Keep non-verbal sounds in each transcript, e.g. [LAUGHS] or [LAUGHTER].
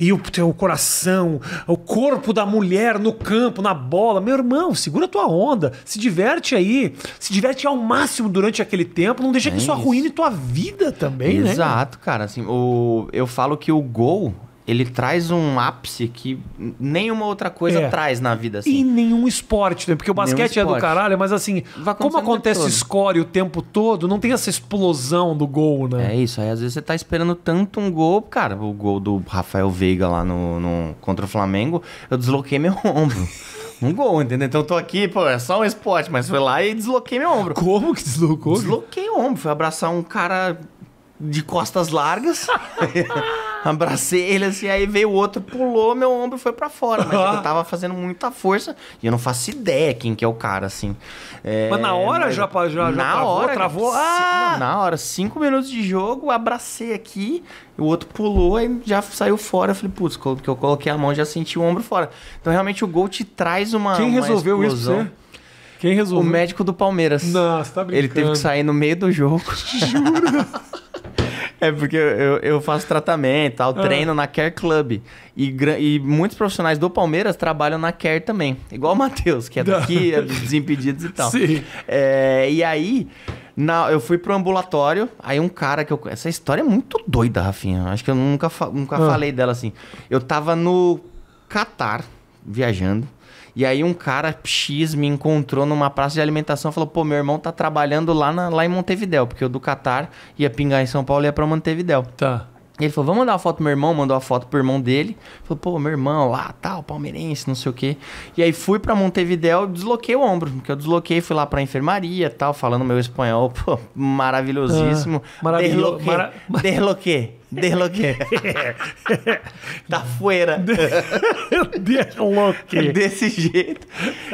e o teu coração, o corpo da mulher no campo, na bola. Meu irmão, segura tua onda, se diverte aí, se diverte ao máximo durante aquele tempo, não deixa é que isso, isso arruine tua vida também, Exato, né? Exato, cara, assim, o, eu falo que o gol ele traz um ápice que nenhuma outra coisa é. traz na vida. Assim. E nenhum esporte, né? Porque o basquete é do caralho, mas assim, como acontece score o tempo todo, não tem essa explosão do gol, né? É isso, aí às vezes você tá esperando tanto um gol, cara, o gol do Rafael Veiga lá no, no contra o Flamengo, eu desloquei meu [LAUGHS] ombro. um gol, entendeu? Então eu tô aqui, pô, é só um esporte, mas foi lá e desloquei meu ombro. Como que deslocou? Desloquei o ombro, fui abraçar um cara de costas largas. [LAUGHS] Abracei ele assim, aí veio o outro, pulou, meu ombro foi para fora. Mas eu [LAUGHS] tava fazendo muita força e eu não faço ideia quem que é o cara, assim. É, mas na hora mas, já, já, já na travou, hora, travou. Ah! na hora, cinco minutos de jogo, abracei aqui, o outro pulou e já saiu fora. Eu falei, putz, que eu coloquei a mão já senti o ombro fora. Então realmente o gol te traz uma. Quem uma resolveu explosão. isso? você? Quem resolveu? O médico do Palmeiras. Nossa, tá brincando. Ele teve que sair no meio do jogo. [LAUGHS] Juro. É porque eu, eu faço tratamento, tal, ah. treino ah. na Care Club. E, e muitos profissionais do Palmeiras trabalham na Care também. Igual o Matheus, que é daqui, é dos Desimpedidos e tal. Sim. É, e aí, na, eu fui pro ambulatório, aí um cara que eu. Essa história é muito doida, Rafinha. Acho que eu nunca, fa... nunca ah. falei dela assim. Eu tava no Catar, viajando. E aí um cara X me encontrou numa praça de alimentação e falou: pô, meu irmão tá trabalhando lá, na, lá em Montevidéu, porque eu do Catar ia pingar em São Paulo e ia pra Montevidéu. Tá. E ele falou: vamos mandar uma foto pro meu irmão, mandou a foto pro irmão dele. Falou, pô, meu irmão lá, tal, palmeirense, não sei o quê. E aí fui pra Montevidéu, desloquei o ombro, porque eu desloquei, fui lá pra enfermaria tal, falando meu espanhol, [LAUGHS] pô, ah, maravilhosíssimo. Ah, maravilhoso. Mara... desloquei. Desloquei tá [LAUGHS] fuera. Desloqué. [LAUGHS] Desse jeito.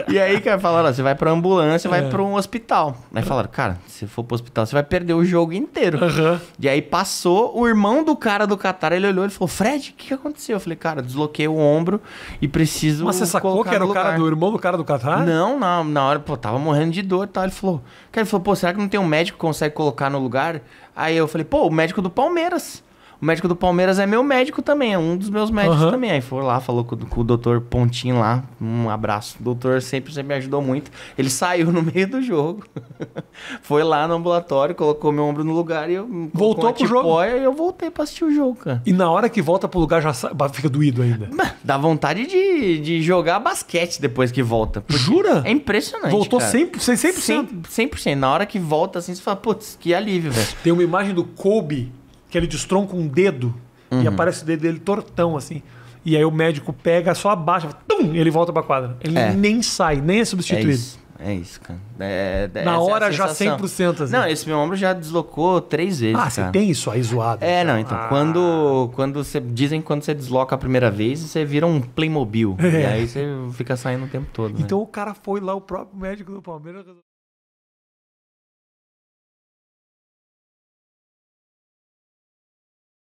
E aí, cara, falaram: você vai pra ambulância, é. vai pra um hospital. Aí falaram: cara, se for pro hospital, você vai perder o jogo inteiro. Uhum. E aí passou, o irmão do cara do Qatar, ele olhou e falou: Fred, o que aconteceu? Eu falei: cara, desloquei o ombro e preciso. Mas você sacou que era o cara do irmão do cara do Qatar? Não, não. Na hora, pô, tava morrendo de dor e tal. Ele falou: cara, ele falou: pô, será que não tem um médico que consegue colocar no lugar? Aí eu falei: pô, o médico do Palmeiras. O médico do Palmeiras é meu médico também, é um dos meus médicos uhum. também. Aí foi lá, falou com, com, o doutor Pontinho lá. Um abraço. O doutor sempre, sempre me ajudou muito. Ele saiu no [LAUGHS] meio do jogo. [LAUGHS] foi lá no ambulatório, colocou meu ombro no lugar e eu. Voltou pro jogo? E eu voltei pra assistir o jogo, cara. E na hora que volta pro lugar já fica doído ainda? Dá vontade de, de jogar basquete depois que volta. Jura? É impressionante. Voltou cara. 100%? 100%? 100%. 100%. Na hora que volta assim, você fala, putz, que alívio, velho. Tem uma imagem do Kobe que ele destronca um dedo uhum. e aparece o dedo dele tortão, assim. E aí o médico pega, só abaixa, tum, ele volta pra quadra. Ele é. nem sai, nem é substituído. É isso, é isso cara. É, é Na é hora é já 100%. Assim. Não, esse meu ombro já deslocou três vezes. Ah, cara. você tem isso aí zoado. É, assim. não, então. Ah. Quando, quando você. Dizem que quando você desloca a primeira vez, você vira um Playmobil. É. E aí você fica saindo o tempo todo. Né? Então né? o cara foi lá, o próprio médico do Palmeiras.